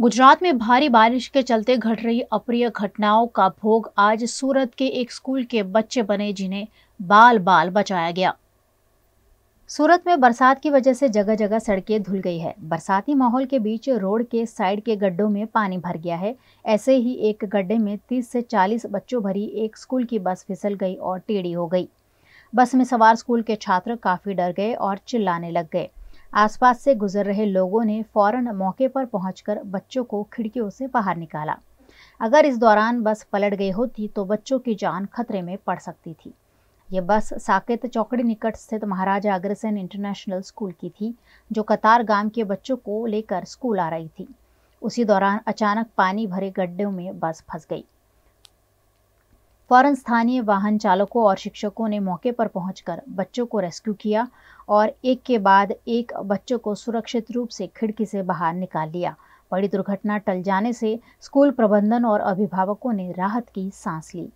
गुजरात में भारी बारिश के चलते घट रही अप्रिय घटनाओं का भोग आज सूरत के एक स्कूल के बच्चे बने जिन्हें बाल बाल बचाया गया सूरत में बरसात की वजह से जगह जगह सड़कें धुल गई है बरसाती माहौल के बीच रोड के साइड के गड्ढों में पानी भर गया है ऐसे ही एक गड्ढे में 30 से 40 बच्चों भरी एक स्कूल की बस फिसल गई और टेढ़ी हो गई बस में सवार स्कूल के छात्र काफ़ी डर गए और चिल्लाने लग गए आसपास से गुजर रहे लोगों ने फौरन मौके पर पहुंचकर बच्चों को खिड़कियों से बाहर निकाला अगर इस दौरान बस पलट गई होती तो बच्चों की जान खतरे में पड़ सकती थी ये बस साकेत चौकड़ी निकट स्थित महाराजा अग्रसेन इंटरनेशनल स्कूल की थी जो कतार गांव के बच्चों को लेकर स्कूल आ रही थी उसी दौरान अचानक पानी भरे गड्ढे में बस फंस गई फौरन स्थानीय वाहन चालकों और शिक्षकों ने मौके पर पहुंचकर बच्चों को रेस्क्यू किया और एक के बाद एक बच्चों को सुरक्षित रूप से खिड़की से बाहर निकाल लिया बड़ी दुर्घटना टल जाने से स्कूल प्रबंधन और अभिभावकों ने राहत की सांस ली